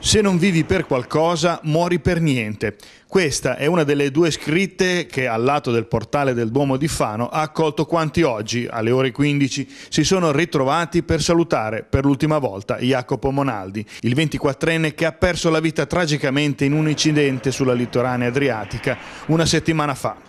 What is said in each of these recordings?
Se non vivi per qualcosa, muori per niente. Questa è una delle due scritte che al lato del portale del Duomo di Fano ha accolto quanti oggi, alle ore 15, si sono ritrovati per salutare per l'ultima volta Jacopo Monaldi, il 24enne che ha perso la vita tragicamente in un incidente sulla litoranea adriatica una settimana fa.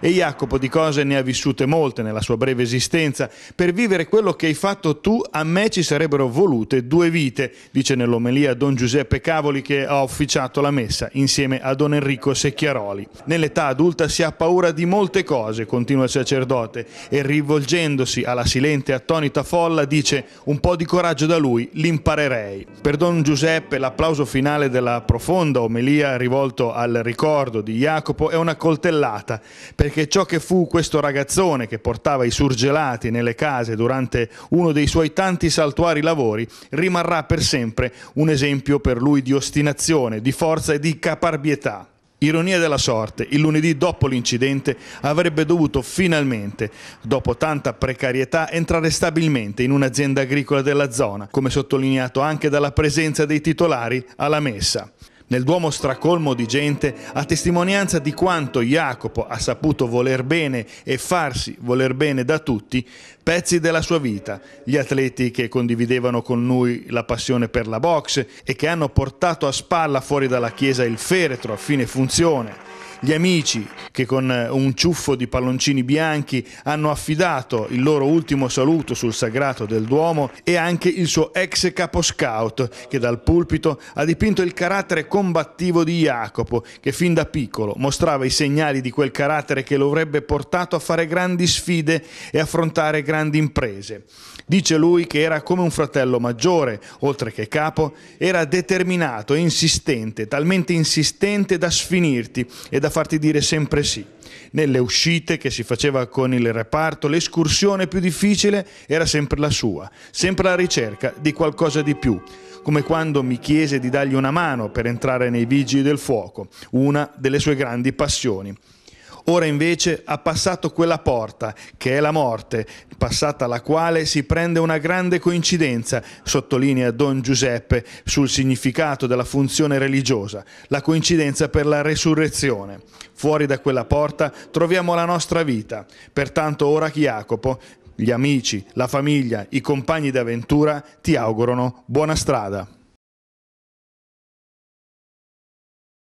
E Jacopo di cose ne ha vissute molte nella sua breve esistenza. Per vivere quello che hai fatto tu, a me ci sarebbero volute due vite, dice nell'omelia Don Giuseppe Cavoli che ha officiato la messa insieme a Don Enrico Secchiaroli. Nell'età adulta si ha paura di molte cose, continua il sacerdote, e rivolgendosi alla silente e attonita folla dice un po' di coraggio da lui, l'imparerei. Per Don Giuseppe l'applauso finale della profonda omelia rivolto al ricordo di Jacopo è una coltellata. Per perché ciò che fu questo ragazzone che portava i surgelati nelle case durante uno dei suoi tanti saltuari lavori rimarrà per sempre un esempio per lui di ostinazione, di forza e di caparbietà. Ironia della sorte, il lunedì dopo l'incidente avrebbe dovuto finalmente, dopo tanta precarietà, entrare stabilmente in un'azienda agricola della zona, come sottolineato anche dalla presenza dei titolari alla messa nel Duomo stracolmo di gente, a testimonianza di quanto Jacopo ha saputo voler bene e farsi voler bene da tutti, pezzi della sua vita, gli atleti che condividevano con lui la passione per la boxe e che hanno portato a spalla fuori dalla chiesa il feretro a fine funzione, gli amici che con eh, un ciuffo di palloncini bianchi hanno affidato il loro ultimo saluto sul sagrato del Duomo e anche il suo ex capo scout che dal pulpito ha dipinto il carattere combattivo di Jacopo, che fin da piccolo mostrava i segnali di quel carattere che lo avrebbe portato a fare grandi sfide e affrontare grandi imprese. Dice lui che era come un fratello maggiore, oltre che capo, era determinato e insistente, talmente insistente da sfinirti e da farti dire sempre sì. Nelle uscite che si faceva con il reparto, l'escursione più difficile era sempre la sua, sempre alla ricerca di qualcosa di più come quando mi chiese di dargli una mano per entrare nei Vigili del Fuoco, una delle sue grandi passioni. Ora invece ha passato quella porta, che è la morte, passata la quale si prende una grande coincidenza, sottolinea Don Giuseppe sul significato della funzione religiosa, la coincidenza per la resurrezione. Fuori da quella porta troviamo la nostra vita. Pertanto ora Jacopo, gli amici, la famiglia, i compagni d'avventura ti augurano buona strada.